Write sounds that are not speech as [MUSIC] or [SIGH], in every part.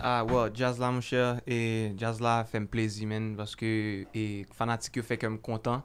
Ah, Wè, Jazla mwen chè, e Jazla fèm plezi men, baske e fanatik yo fèk mè kontan,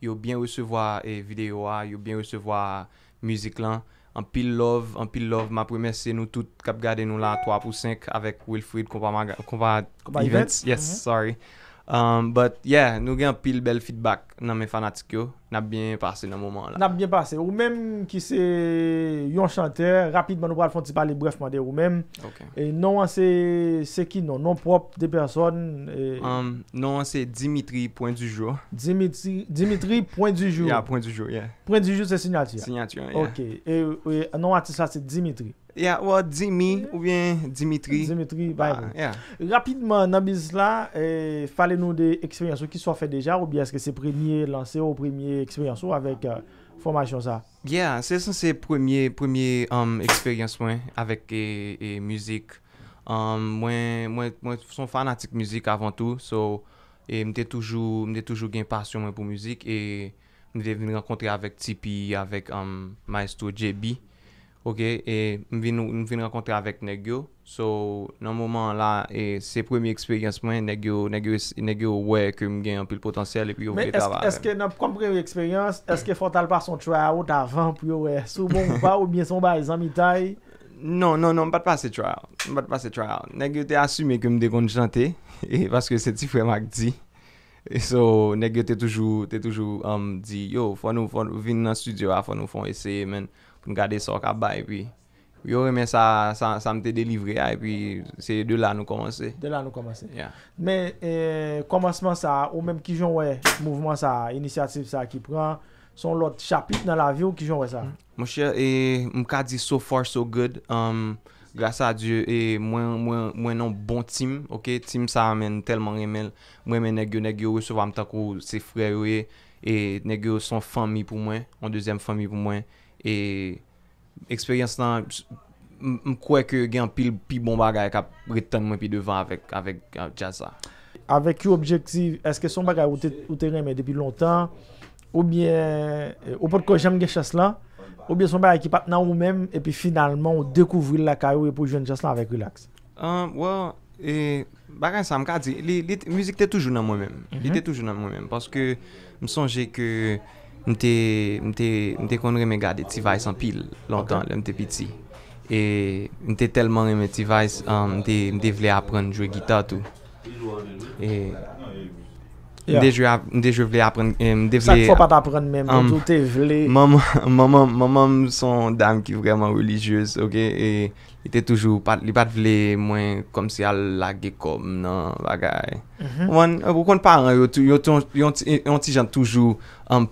yo byen resevo a video a, yo byen resevo a müzik lan, anpil love, anpil love, ma premese nou tout kap gade nou la 3 pou 5 avèk Wilfried kon pa event, yes, mm-hmm. sorry, um, but yeah, nou gen anpil bel feedback nan mè fanatik yo, nap bien pase nan mouman la. Nap bien pase. Ou menm ki se yon chante, rapidman ou pral fon ti pale brefman de ou menm. Ok. Non an se se ki non, um, non prop de person. Non an se Dimitri point du jour. Dimitri point du jour. Ya, point du jour, ya. Point du jour se signatuyan. Signatuyan, ya. Ok. Anon an se sa se Dimitri. Ya, ou a Dimi ou bien Dimitri. Dimitri, ba. Ah, rapidman nan biz la, eh, fale nou de eksperyansyo ki so fe deja ou bien se se premye lanse ou premye Eksperyansou avèk euh, fòmaj yon sa Yeah, se son se premier Eksperyansou avèk Muzik Mwen son fanatik Muzik avèntou Mwen te toujou gen pasyon mwen pou muzik Mwen te veni renkontre avèk Tipee, avèk maestro JB Ok, m vin rakontre avèk Negyo, so nan mouman la, se premi eksperyans mwen, Negyo wè kèm gen anpil potansyèl epi yo wè travare. Mè eske nan premi eksperyans, eske fò tal par son tryout avan pou yo wè soubon ou pa, ou bie son bay zanmi tay? Non, non, non, m pat pase tryout. M pat pase tryout. Negyo te asume kèm dekond jante, paske se ti fèm ak di. So, Negyo te toujou di yo, fò nou fò vin nan studio a fò nou fò eseye men. Mwen gade so ka bay, yon remen sa mte delivre a, se de la nou komanse. De la nou komanse. Ya. Men, eh, komanseman sa, ou menm ki jounwe mouvman sa, iniciativ sa ki pran, son lot chapit nan la vi ou ki jounwe sa? Mm. Mwen eh, kadi so far, so good, um, grasa a Diyo, eh, mwen nou bon tim, tim sa men telman remen. Mwen men negyo negyo, resova mta kou se frey we. E negyo son fami pou mwen, mwen dezem fami pou mwen. E eksperyans nan mkwe ke gen pil pi bon bagay ka bretang mwen pi devan avèk jasa. Avèk ki objekti, eske son bagay ou te remè depi lontan? Ou biè, ou pot ko jem ge chas lan? Ou biè son bagay ki pat nan ou mèm epi finalman ou dekouvri lakay wè e pou jwen chas lan avèk relax? Um, wè. E Baran sa, m ka di, li te toujou nan mwen men. Li mhm. te toujou nan mwen men. Paske m sonje ke m te kon reme gade ti vay san pil lontan le m te piti. E m te telman reme ti vay san, m te vle apren jwe gita tou. E... N deje vle apren men. Sa k fwa pa apren men, pou tou te vle. Maman [LAUGHS] son dam ki vreman religyos, e te toujou li pat vle mwen kom si mhm. euh, um, um, al la ge kom nan bagay. Ou konn par an, yon ti jan toujou an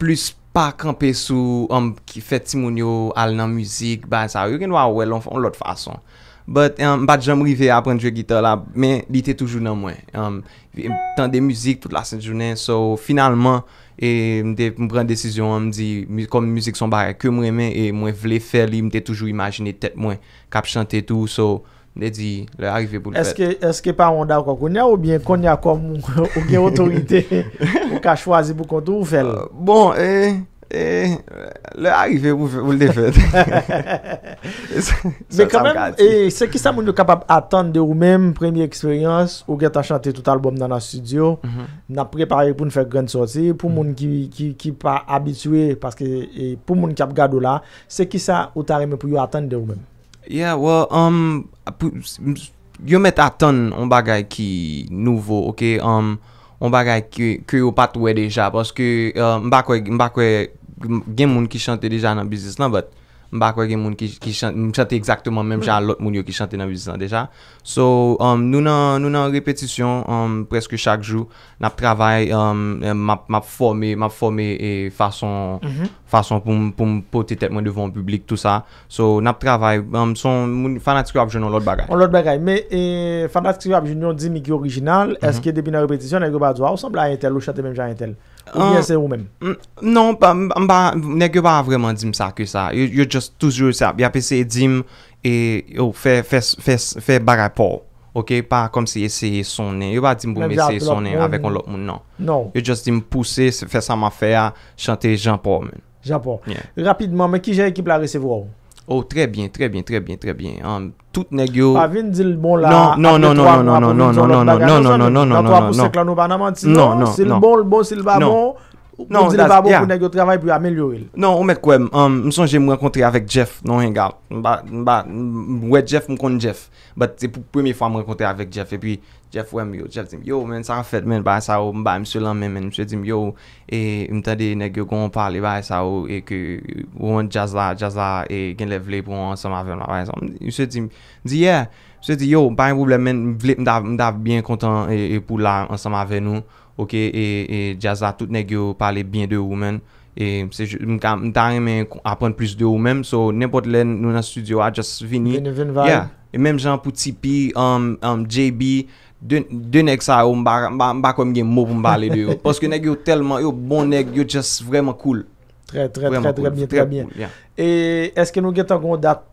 plus pa kranpe sou an ki feti moun yo al nan muzik, yon gen wawel an lot fason. Mwen bat jan mwen rive a apren djwe gita la, men li te toujou nan mwen. Mwen um, tan de mouzik tout la sèn jounen, so finalman, e, mwen de mwen pren desisyon, mwen di, kon mwen mouzik son barè ke mwen remen, e, mwen vle fè li, mwen de toujou imajine tet mwen kap chante tou, so mwen de di, le arrive pou l'fèt. Eske pa wanda akon konya ou bien konya kon moun, [LAUGHS] ou gen otorite, [LAUGHS] ou ka chwazi pou kontou ou fèl? Euh, bon, e... Eh, le arrive [LAUGHS] eh, ou le defet. Se ki sa moun yo kapap atan de ou men, premye eksperyans, ou gen ta chante tout alboum nan an studio, nan prepare pou nou fek gwen sorti, pou moun ki pa abitue, paske pou moun ki ap gado la, se ki sa ou ta reme pou yo atan de ou men. Yo met atan yon bagay ki nouvo, yon bagay ki yon patwe deja, paske mbakwe, mbakwe, Gen moun ki chante deja nan bizis lan, but m bakwa gen moun ki chante, m chante ekzaktoman menm jan lot moun yo ki chante nan bizis lan deja. So um, nou nan repetisyon um, preske chak jou, nap travay, um, euh, map formye fason mhm. pou m poti tetman devon publik tout sa. So nap travay, m son fanatikyo ap jounon lot bagay. On lot bagay, men fanatikyo ap jounon di mi ki orijinal, mhm. eske debi nan repetisyon, an e go badwa, ou sembla a yentel, ou chante menm jan yentel? Ou mwen se ou men? Non, mwen ek yo ba vreman dim sa ke sa. Yo just toujou sa. Bi apese dim e yo fe baray po. Ok, pa kom se ye seye sonen. Yo ba dim bou me seye sonen avek on lop moun, non. non. Yo just dim pouse, fe sa ma fe a, chante Jean Paul mwen. Jean Paul. Rapidman, mwen ki je ekip la resevo ou? Oh, tre bien, tre bien, tre bien, tre bien. Tout negyo... Avin di l'bon la... Non, non, non, non, non, non. Non, non, non, non, non. Non, non, non, non. Non, oumè kwen, msong jè mwen kontre avèk Jeff, non, ringa. Mwen Jeff mwen kontre Jeff. Bè, tè pou premi fwa mwen kontre avèk Jeff, epi... Jèf wèm yo, jèf dim yo men, sa an fèt men, bayan sa ou, m bayan msè lan men men, msè dim yo, e m tade nè gyo kon parli bayan sa ou, e ke woun jaz la, jaz la, e gen lev vle pou an sam ave nou, bayan sa ou, m sè dim, m di ye, m sè di yo, bayan vle men, vle m dav, m dav bien kontan, e, e pou la an sam ave nou, ok, e, e jaz la, tout nè gyo parli bien de ou men, e m sè jou, m kame, m tane men apon plus de ou men, so, nepot lè nou nan studio, a just vini, vini, vini, vini, vini, yeah, e menm jan pou tipi, um, um, jb, Dè nèk sa yo mbak wè mwen gen mwop mbale de yo. [LAUGHS] Poske nèk yo telman, yo bon nèk, yo just vreman koul. Tre tre tre tre tre tre bie. E eske nou gen tan kon dat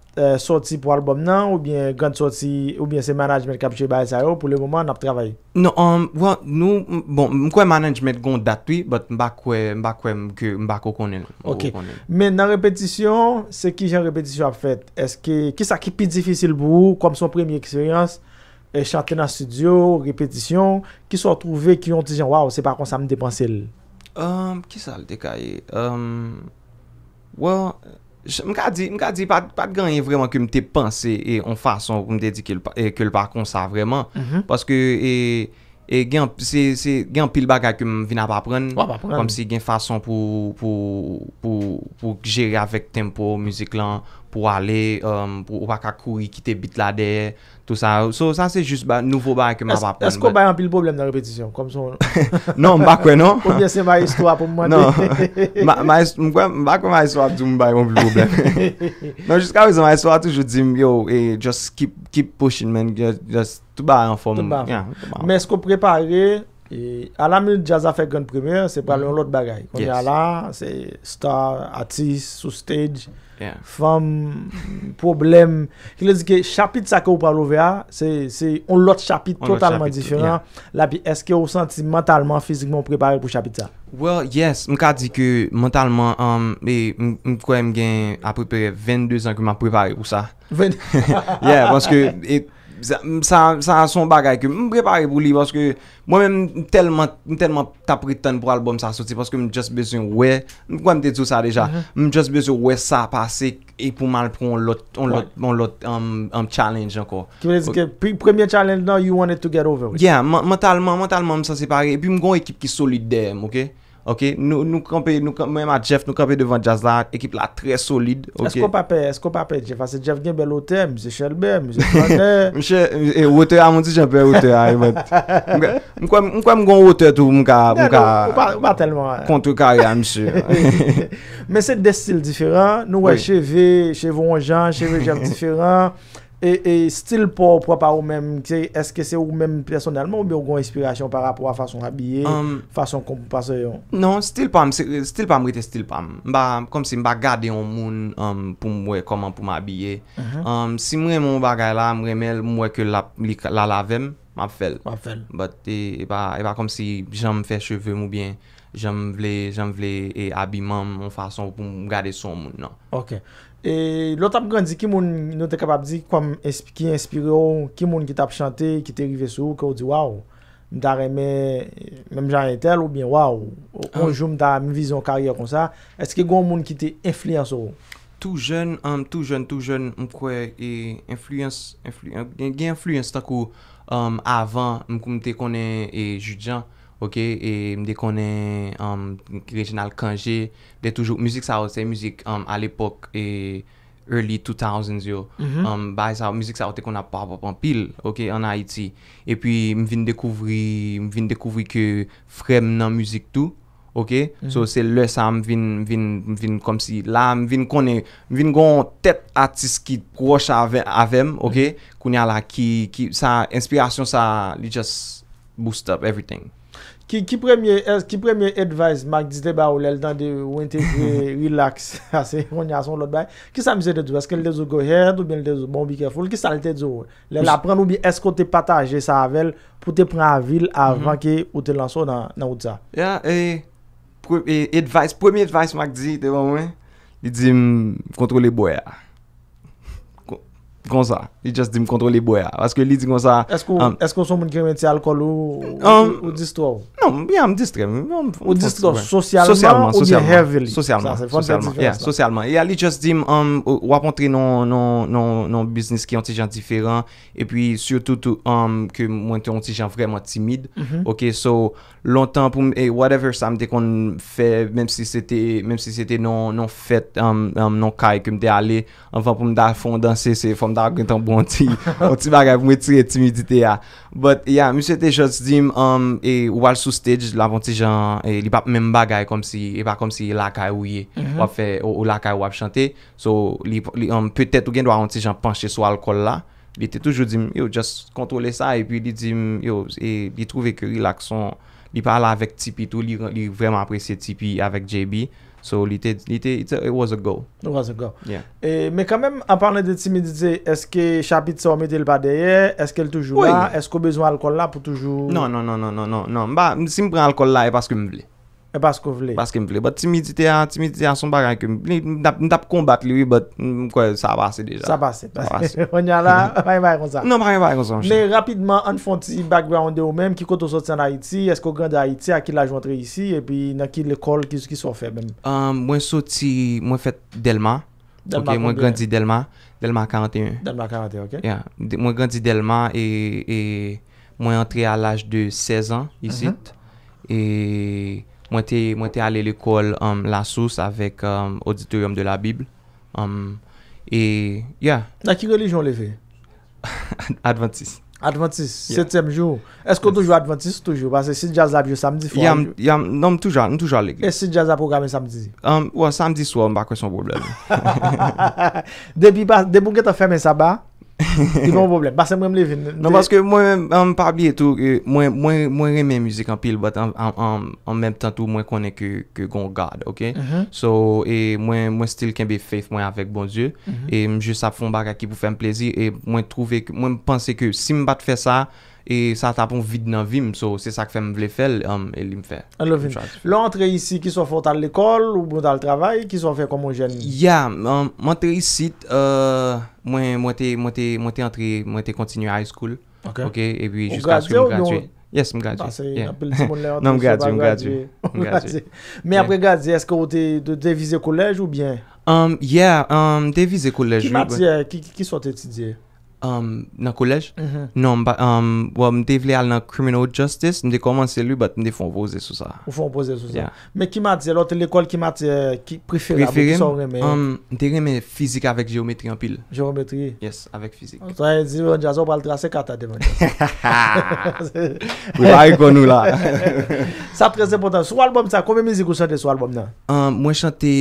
soti pou albom nan? Ou bien gant soti, ou bien se management kapje baye sa yo pou le mwoman nap travaye? Non, nou, nou bon, mwen kwen management kon dat wè, but mbak wè mwen kwen mwen kwen mwen kwen konnen. Ok. Men nan repetisyon, se ki jen repetisyon ap fèt? Eske, ki sa ki pi difisil bou wè, kom son premiye eksperyans? E chante nan studio, repetisyon, ki sou a trove ki yon di jan waw se parkonsan m de panse l? E, ki sa l de kaje? Waw, m ka di, m ka di, pat gan yon vreman kum te panse e yon fason kum de di ke l parkonsan vreman. Paske e gen pil baga kum vina pa pran, kom si gen fason pou jere avèk tempo, müzik lan. pou ale, um, pou wakakou, i kite bit la de, tout sa. So, sa se jist nouvo baye keman wap pen. Eskou baye anpil boblem nan [LAUGHS] repetisyon? Non, mbakwe, non. Mbakwe ma eswa tou mbaye anpil boblem. Non, jist ka wè zan ma eswa toujou di myo, e just keep pushing men, just tout baye anpil boblem. Mwen eskou prepare E, a la minute jazza fèk gwen premèr, se pralè mm. yon lot bagay. Kon yon la, se star, artist, sous-stage, fèm, problem. Kè lè zikè, chapit sa kò ou pralò ve a, se yon lot chapit totalman difyonan. La pi, eske ou santi mentalman, fizikman, preparè pou chapit sa? Well, yes, mkè um, e, a di kè mentalman, mkwè mgen apropè 22 an kè mwa preparè pou sa. 20? Yeah, pwanske... [LAUGHS] Sa an son bagay ke m pre pare pou li. M telman tapri ton pou alboum sa soti. Paske m jast besyon we. M kwa m te sou sa deja. Mhm. M jast besyon we sa pase. E pou mal pou an lot challenge anko. Kivele zike premye challenge nan you wanted to get over with. Yeah. Mentalman m sa separe. E pi m kon ekip ki solide dem. Nou konpe nou konpe mwen a Jeff nou konpe devan Jazz la ekip la tre solide. Esko pape Jeff? Ase Jeff gen bel ote, mse Chellebe, mse Chande. Mse wote a, mwen ti jenpe wote a. Mkwa mwen kon wote tou mka kontre karyan mse. Men se de stil diferan, nou wè cheve, cheve wongen, cheve jav diferan. E, e stil pou apwa ou menm, eske se ou menm personelman ou bi ou kon espirasyon par apwa fason abye, um, fason kon pou pase yon? Non, stil pou am, stil pou am wite stil pou am. Mba, kom si mba gade yon moun um, pou mwe koman pou mabye. Mhm. Um, si mwen mwen wou bagay la, mwen mwen mwe ke la lavem, map fel. Map fel. Bote, e ba, e ba e kom si jom fè cheve mou bien, jom vle, jom vle e abiman mwen fason pou mwen gade sou moun nan. Ok. Ok. E lot ap grandi ki moun nou te kepap di ki kwa m espiri ou, ki moun ki tap chante, ki te rive sou, ki ou di waw, m da reme, mèm janye tel ou bie waw, ou konjoum ah. da m vizyon karye kon sa, eske gwa moun ki te influence ou? Tou jen, tou jen, tou jen, m kwe e, influence, gen influence tak ou um, avan m koumte konen e, judjan. Ok, e mde konen um, regional kanje, mde toujouk mzik sa ote mzik um, al epok e early 2000 yo, mzik mhm. um, sa ote kon ap ap ap an pil, ok, an Haiti. Epi mvin dekouvri, mvin dekouvri ke frem nan mzik tou, ok, mhm. so se lè sa mvin kom si la mvin konen, mvin gon tet atis ki kouwosha avem, ok, mhm. koun ya la ki sa inspirasyon sa li just boost up everything. Ki premye advice mak di te ba ou lèl dan de wèn te relax asè yon yason lòt bay? Ki sa mise te dzo? Eske lèl te zo goyèd ou bèn lèl te zo bon bi kè foul? Ki sa lèl te dzo? Lèl apren nou bi esko te patajè sa avèl pou te pran vil avan ke mhm. ou te lansò nan ou tsa? Ya, e, advice, premye advice mak di te ba ou lèl? Li di, kontro le boya. Kon sa, li just di m kontro li boya Eske li di kon sa Eske um, ou som um, moun kremen ti alkol ou distro non, ou? Non, ya m distre O distro sosyalman ou di heavily? Sosyalman Ya, sosyalman Ya, li just di m wapon um, tre non Non, non, non bisnis ki an ti jan diferan E pi surtout Ki moun te an ti jan vreman timid mm-hmm. Ok, so, lontan poum Whatever sa m de kon fè Mem si se te non fèt Non kay koum de ale Anvan poum da fondansè se fòm mwen bon [LAUGHS] ti bagay pou mwen tire timidite ya. Mwen se te chos dim, ou um, e, wal sou stage la pou ti jan, e, li pa mwen bagay e pa kom si lakay e mhm. ou ye, ou lakay ou ap chante. So, li, um, pe tèt ou gen do an ti jan panche sou alkol la, li te toujou dim, yo, just kontrole sa, e pi li di, yo, li trouve ke relaksyon, li pa ala avèk Tipee tou, li vrenman apresye Tipee avèk JB. So, it was a go. It was a go. Mais quand e, même, en parlant de timidité, est-ce que cha pizza ou mette le pas derrière? Est-ce qu'elle est toujours là? Est-ce qu'il y a besoin d'alcool là pour toujours... Non, non, non. non, non, non si je prends l'alcool là, c'est parce que je me l'ai. E pa skou vle. Pa skou vle. Bat timidite an, timidite an, son bagan kem. Ni tap konbate liwi, bat mwen kwa sa basi deja. Sa basi. [LAUGHS] On yala, bayan bayan konsan. Non, bayan bayan konsan. Men rapidman, an fon ti backgrounde ou men, ki koto soti an Haiti, esko gande Haiti, akil aj wantre isi, epi nakil ekol, kiz ki sou feb men. Euh, mwen soti, mwen fet Delma. Delma. Ok, mwen gande Delma. Delma 41. Delma 41, ok. Ya, mwen gande Delma, e mwen antre al aj de 16 an, Mwen te ale l'ekol um, La Source avèk um, Auditorium de la Bible. Um, e, Na ki gwen li joun leve? Adventist. Adventist, setem joun. Eskou toujou Adventist toujou? Basè si jazz ap joun samdi fò. Non, toujou ale. E si jazz ap okame samdi? Ou an samdi sou an bakwè son problem. De pou kè ta fèmè sa ba? Ti nou mwoblet, basen mwen mlevin. Nan, baske mwen mpap li eto, mwen remen mouzik an pil, bat an mwen mtentou mwen konen ke kon god, ok? Mhm. So, e mwen still ken be faith mwen avek bon dieu, mhm. e mjese sa fon baka ki pou fe mplezi, e mwen panse ke si mbat fe sa, E sa tapon vide nan vim, so se sak fe m vle fel, um, el li m fe. An lo vim. Lè, antre isi, ki so fote al lekol, ou bon dal travay, ki so fè komon jen mi? Ya, m antre isi, mwen te antre, mwen te kontinu high school. Ok. Ok, e bi, jiska aske m gradye. Yes, m gradye. Pase, apel di moun le antre. Nan, m gradye, m gradye. M gradye. Men apre gradye, eske ou te devize kolej ou bien? Ya, devize kolej. Ki matye, ki sot etidye? Um, nan kolej? Mhm. Non, wè mdev lè al nan criminal justice Mde komanse lè, bat mde fon pose sou sa Fon pose sou sa Mè ki mat, lòt l'ekol ki mat Prefere? Um, mde reme fizik avèk geometri an pil Geometri? Yes, avèk fizik Mwen chante Mwen chante Mwen chante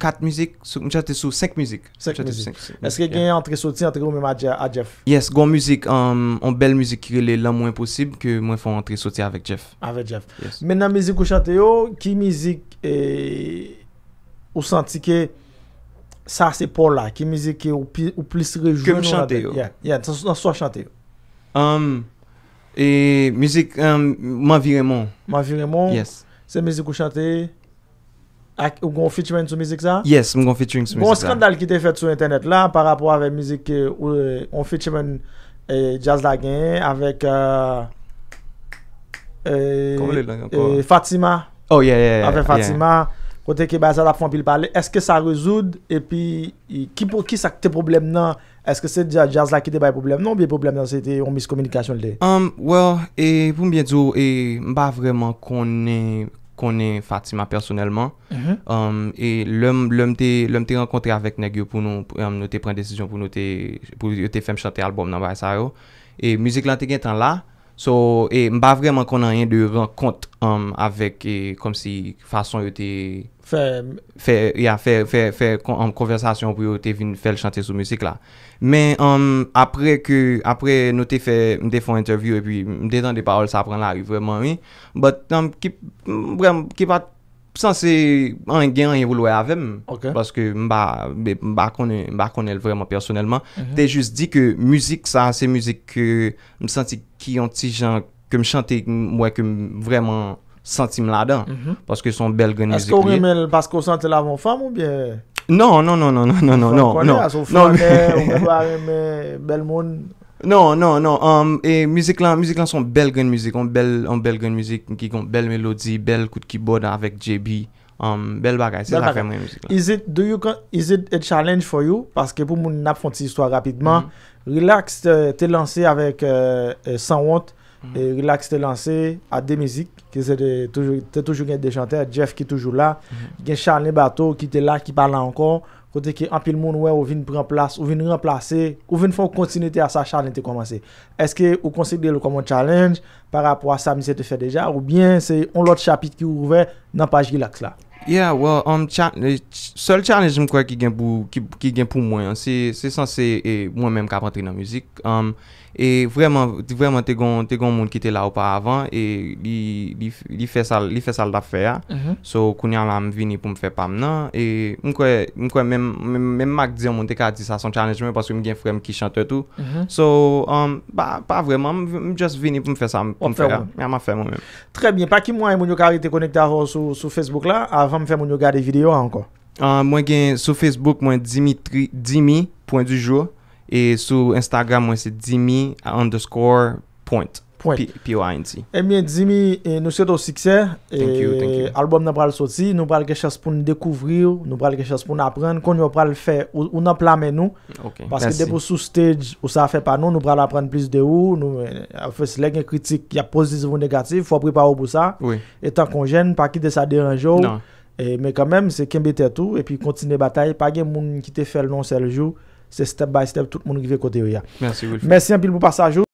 4 mouzik, mwen chante sou 5 mouzik 5 mouzik, eske gen yon entre soti entre yon mwen mwen a Jeff yes, gwa mouzik, um, an bel mouzik kirele la mwen posib, ke mwen fwa entre soti avek Jeff avek Jeff, men nan mouzik ou chante yo ki mouzik ou santi ke sa se pou la, ki mouzik ou plis rejou, ke mouzik chante yo yon, sa sou chante yo um, e mouzik um, mwen viremon mwen viremon, se mouzik ou chante yo Ou goun featuring sou mizik sa? Yes, moun goun featuring sou mizik sa. Bon skandal ki te fet sou internet la, par rapport ave mizik ki, ou goun eh, featuring eh, jazz la gen, avek... Eh, Fatima. Oh yeah, yeah, yeah. Ave Fatima, kote ki ba sa la fon pil pale, eske sa rezoud, epi, ki sa te problem nan, eske se jazz la ki te bay problem nan, biye problem nan, se te yon miskommunikasyon le de? Um, well, e, poum bie tou, e, mba vreman kon ne... konen Fatima personelman. Mhm. Um, Et lèm te lèm te renkontre avèk neg yo pou nou pou um, nou te pren desisyon pou nou te pou nou te fèm chante alboum nan Baye Saro. Et musique lanté gen tan la. So, e mba vreman konen yon de renkont um, avèk e, kom si fason yo te Fè konversasyon pou yo te vin fèl chante sou musik la. Men apre nou te fè m de fon interview, e m de tan de parol sa pran la, vreman, but ki bat sanse an gen yon voulo avèm, paske m ba konel vreman personelman, mhm. te jous di ke müzik sa, se müzik ke m santi ki yon ti jan, ke m chante m wè ke m vreman, Senti m la dan. Mhm. Paske son bel gen müzik li. Eske ou reme, paske ou sante la von fam ou biye? Non, non, non, non, non, non, non. Fak konè a sou fanè, ou mè ba reme bel moun. Non, non, non. E müzik lan, müzik lan son bel gen müzik. On bel gen müzik. Bel melodi, bel kout kibod avèk JB. Bel bagay, se la reme müzik la. Is it a challenge for you? Paske pou moun nap fonte istwa rapidman. Mhm. Relax, euh, te lansè avèk euh, euh, Sanwant. E RELAX te lanse mm. a de mizik, te toujou gen de chante, Jeff ki toujou la, gen Charlie Bato ki te la, ki pala ankon, kote ki apil moun wè ou vin pran plas, ou vin renplase, ou vin fòk kontinite a sa Charlie te komanse. Eske ou konsek de lò koman challenge parapò a sa mizik te fè deja, ou bien se on lòt chapit ki ou wè nan page RELAX la? Yeah, well, sol challenge jim kwa ki gen pou mwen, se sanse mwen menm ka pantri nan mizik. Amm. E vreman te gon moun ki te la ou pa avan e li fe sal da fe a. Mhm. So kouni an la m vini pou m fe pa e m nan. M kwen men m mag di an moun te ka di sa son challenge mwen paske m gen fwe m ki chante tou. Mhm. So um, pa vreman m jes vini pou m fe sa. M a fe moun. Tre bie, pa ki mwen moun yo kare te konekte aho sou Facebook la avan m fwe moun yo gade video an kon? Euh, mwen gen sou Facebook mwen Dimitri, Dimitri, point du jour. E sou Instagram mwen se Dimi underscore point. Point. P-O-I-N-T. E mwen Dimi, e, nou se to sikse. Thank you, e, thank you. Album nan pral soti, nou pral kechase pou nou dekouvri ou, nou pral kechase pou nou apren. Kon yo pral fe, ou nan plame nou. Ok, merci. Paske depo sou stage ou sa fe pa nou, nou pral apren plis de euh, ou. A fesle gen kritik, ya pozisivou negatif, fwa pripa ou pou sa. Oui. E tan konjen, pa ki de sa de an jow. Nan. E men kan men, se kembe te tou, e pi kontine batay, pa gen moun ki te fel non sel jow. Se se te bay, se te bay, tout mouno ki ve koteyo ya. Mersi, mersi. Mersi, mersi, mersi.